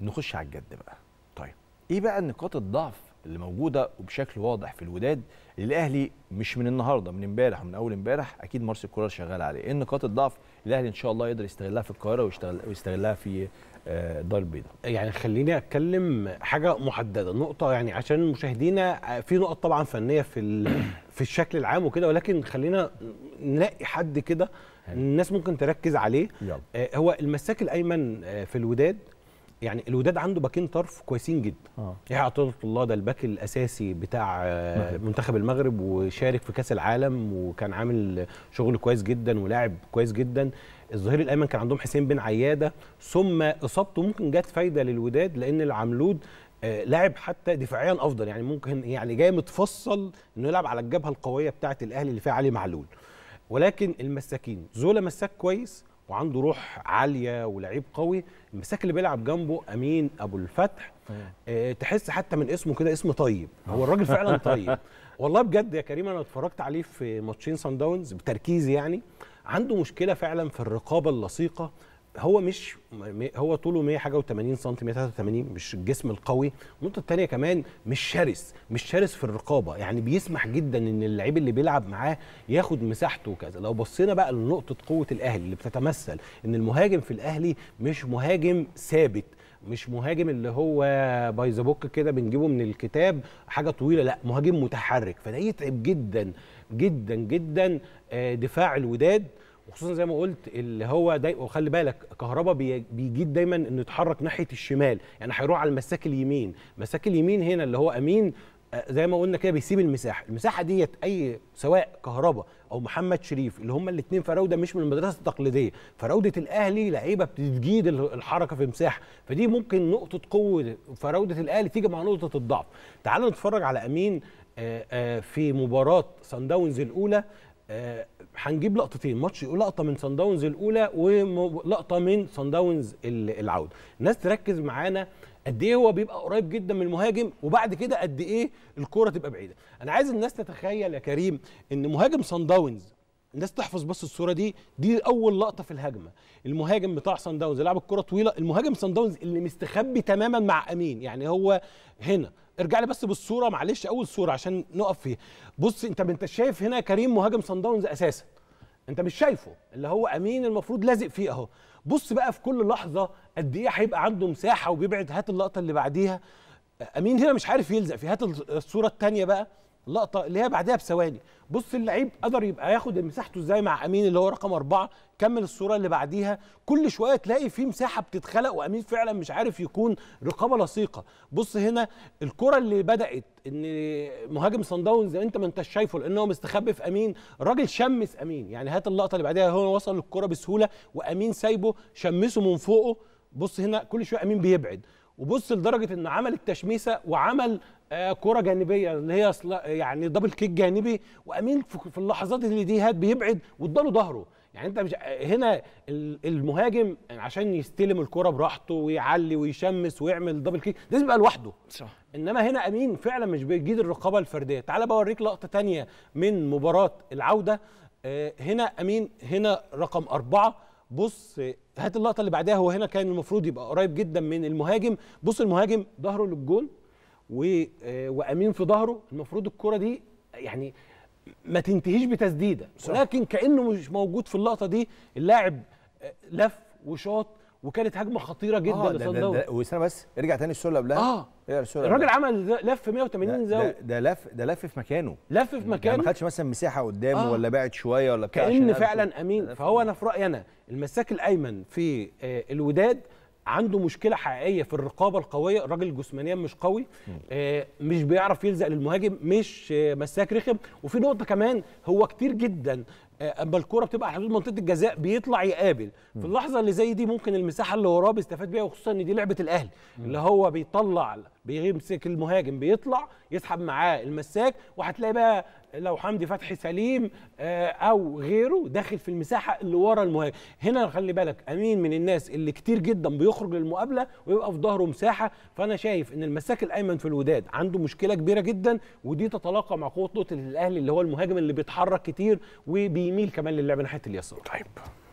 نخش على الجد بقى طيب ايه بقى نقاط الضعف اللي موجوده وبشكل واضح في الوداد الاهلي مش من النهارده من امبارح ومن اول امبارح اكيد مارسيل كولر شغال عليه ايه نقاط الضعف الاهلي ان شاء الله يقدر يستغلها في القاهره ويشتغل ويستغلها في الدار آه، البيضاء يعني خليني اتكلم حاجه محدده نقطه يعني عشان مشاهدينا آه، في نقط طبعا فنيه في في الشكل العام وكده ولكن خلينا نلاقي حد كده الناس ممكن تركز عليه يلا. آه، هو المساك الايمن في الوداد يعني الوداد عنده باكين طرف كويسين جدا اه يحيى يعني عطيه الله ده الباك الاساسي بتاع مغرب. منتخب المغرب وشارك في كاس العالم وكان عامل شغل كويس جدا ولاعب كويس جدا الظهير الايمن كان عندهم حسين بن عياده ثم اصابته ممكن جت فايده للوداد لان العملود آه، لاعب حتى دفاعيا افضل يعني ممكن يعني جاي متفصل انه يلعب على الجبهه القويه بتاعه الاهلي اللي فيها علي معلول ولكن المساكين زولا مساك كويس وعنده روح عاليه ولاعيب قوي المساك اللي بيلعب جنبه امين ابو الفتح اه تحس حتى من اسمه كده اسم طيب هو الراجل فعلا طيب والله بجد يا كريم انا اتفرجت عليه في ماتشين سان داونز بتركيز يعني عنده مشكله فعلا في الرقابه اللصيقه هو مش هو طوله 100 حاجه و80 سم 183 مش الجسم القوي النقطه الثانيه كمان مش شرس مش شرس في الرقابه يعني بيسمح جدا ان اللعيب اللي بيلعب معاه ياخد مساحته وكذا لو بصينا بقى لنقطه قوه الاهلي اللي بتتمثل ان المهاجم في الاهلي مش مهاجم ثابت مش مهاجم اللي هو باي ذا بوك كده بنجيبه من الكتاب حاجه طويله لا مهاجم متحرك فده يتعب جدا جدا جدا آه، دفاع الوداد وخصوصا زي ما قلت اللي هو داي... وخلي بالك كهربا بيجيد دايما انه يتحرك ناحيه الشمال يعني هيروح على المساك اليمين مساك اليمين هنا اللي هو امين آه، زي ما قلنا كده بيسيب المساحه المساحه ديت اي سواء كهربا او محمد شريف اللي هما الاثنين فراوده مش من المدرسه التقليديه فراوده الاهلي لعيبه بتجيد الحركه في مساحه فدي ممكن نقطه قوه فراوده الاهلي تيجي مع نقطه الضعف تعالوا نتفرج على امين آه، آه، في مباراه سان داونز الاولى هنجيب لقطتين ماتش لقطه من سان داونز الاولى ولقطه من سان داونز العوده الناس تركز معانا قد ايه هو بيبقى قريب جدا من المهاجم وبعد كده قد ايه الكوره تبقى بعيده انا عايز الناس تتخيل يا كريم ان مهاجم سان داونز الناس تحفظ بس الصوره دي دي اول لقطه في الهجمه المهاجم بتاع سان داونز لعب الكره طويله المهاجم سان داونز اللي مستخبي تماما مع امين يعني هو هنا ارجع لي بس بالصوره معلش اول صوره عشان نقف فيها بص انت انت شايف هنا كريم مهاجم صن داونز اساسا انت مش شايفه اللي هو امين المفروض لازق فيه اهو بص بقى في كل لحظه قد ايه هيبقى عنده مساحه وبيبعد هات اللقطه اللي بعديها امين هنا مش عارف يلزق في هات الصوره الثانيه بقى لقطه اللي هي بعدها بثواني بص اللعيب قدر يبقى ياخد مساحته ازاي مع امين اللي هو رقم أربعة كمل الصوره اللي بعديها كل شويه تلاقي في مساحه بتتخلق وامين فعلا مش عارف يكون رقابه لصيقه بص هنا الكره اللي بدات ان مهاجم صن داونز انت ما انتش شايفه لان هو مستخبي في امين الراجل شمس امين يعني هات اللقطه اللي بعديها هو وصل الكره بسهوله وامين سايبه شمسه من فوقه بص هنا كل شويه امين بيبعد وبص لدرجه انه عمل التشميسه وعمل آه، كره جانبيه اللي هي يعني دبل كيك جانبي وامين في اللحظات اللي دي هات بيبعد واداله ظهره يعني انت مش هنا المهاجم عشان يستلم الكره براحته ويعلي ويشمس ويعمل دبل كيك لازم يبقى لوحده صح انما هنا امين فعلا مش بيجيد الرقابه الفرديه تعال بوريك لقطه تانية من مباراه العوده آه، هنا امين هنا رقم أربعة بص هات اللقطه اللي بعدها هو هنا كان المفروض يبقى قريب جدا من المهاجم بص المهاجم ظهره للجون آه، وامين في ظهره المفروض الكره دي يعني ما تنتهيش بتسديده ولكن كانه مش موجود في اللقطه دي اللاعب آه، لف وشاط وكانت هجمه خطيره جدا آه لصن داونز واستنى بس ارجع تاني السؤال اللي قبلها اه الراجل عمل لف 180 زاويه ده, ده لف ده لف في مكانه لف في يعني مكانه ما خدش مثلا مساحه قدامه آه ولا بعد شويه ولا بتاع كان فعلا امين فهو انا في رايي انا المساك الايمن في آه، الوداد عنده مشكله حقيقيه في الرقابه القويه الراجل جسمانيا مش قوي آه مش بيعرف يلزق للمهاجم مش آه مساك رخم وفي نقطه كمان هو كتير جدا آه، اما الكوره بتبقى حدود منطقه الجزاء بيطلع يقابل في اللحظه اللي زي دي ممكن المساحه اللي وراه بيستفاد بيها وخصوصا ان دي لعبه الاهلي اللي هو بيطلع بيمسك المهاجم بيطلع يسحب معاه المساك وهتلاقي بقى لو حمدي فتحي سليم آه، او غيره داخل في المساحه اللي ورا المهاجم هنا خلي بالك امين من الناس اللي كتير جدا بيخرج للمقابله ويبقى في ظهره مساحه فانا شايف ان المساك الايمن في الوداد عنده مشكله كبيره جدا ودي تتلاقى مع قوه نقطه الاهلي اللي هو المهاجم اللي بيتحرك كتير وبي يميل كمان للعب ناحيه اليسار طيب